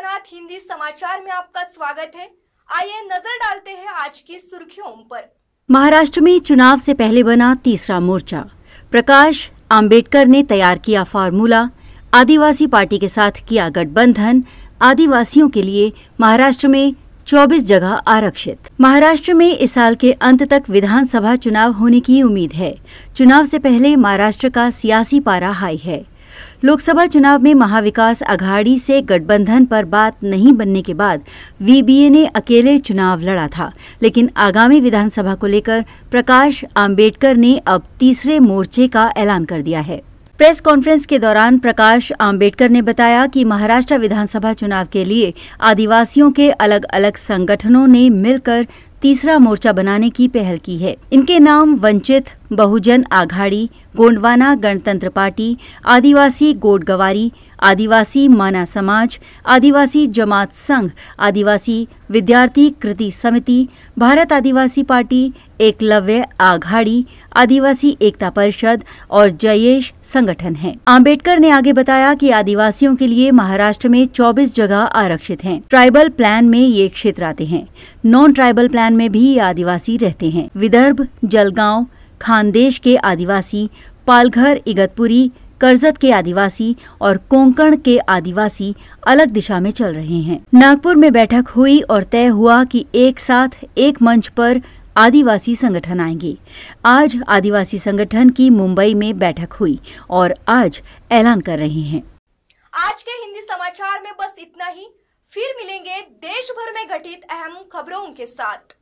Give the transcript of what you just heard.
सनात हिंदी समाचार में आपका स्वागत है आइए नजर डालते हैं आज की सुर्खियों पर महाराष्ट्र में चुनाव से पहले बना तीसरा मोर्चा प्रकाश आम्बेडकर ने तैयार किया फार्मूला आदिवासी पार्टी के साथ किया गठबंधन आदिवासियों के लिए महाराष्ट्र में 24 जगह आरक्षित महाराष्ट्र में इस साल के अंत तक विधानसभा चुनाव होने की उम्मीद है चुनाव से पहले महाराष्ट्र का सियासी पारा हाई है लोकसभा चुनाव में महाविकास अघाड़ी से गठबंधन पर बात नहीं बनने के बाद वीबीए ने अकेले चुनाव लड़ा था लेकिन आगामी विधानसभा को लेकर प्रकाश आम्बेडकर ने अब तीसरे मोर्चे का ऐलान कर दिया है प्रेस कॉन्फ्रेंस के दौरान प्रकाश आम्बेडकर ने बताया कि महाराष्ट्र विधानसभा चुनाव के लिए आदिवासियों के अलग अलग संगठनों ने मिलकर तीसरा मोर्चा बनाने की पहल की है इनके नाम वंचित बहुजन आघाड़ी गोंडवाना गणतंत्र पार्टी आदिवासी गोडगवारी आदिवासी माना समाज आदिवासी जमात संघ आदिवासी विद्यार्थी कृति समिति भारत आदिवासी पार्टी एकलव्य आघाड़ी आदिवासी एकता परिषद और जयेश संगठन है आम्बेडकर ने आगे बताया कि आदिवासियों के लिए महाराष्ट्र में 24 जगह आरक्षित हैं। ट्राइबल प्लान में ये क्षेत्र आते हैं नॉन ट्राइबल प्लान में भी आदिवासी रहते हैं विदर्भ जलगांव खानदेश के आदिवासी पालघर इगतपुरी करजत के आदिवासी और कोंकण के आदिवासी अलग दिशा में चल रहे हैं नागपुर में बैठक हुई और तय हुआ कि एक साथ एक मंच पर आदिवासी संगठन आएंगे आज आदिवासी संगठन की मुंबई में बैठक हुई और आज ऐलान कर रहे हैं आज के हिंदी समाचार में बस इतना ही फिर मिलेंगे देश भर में घटित अहम खबरों के साथ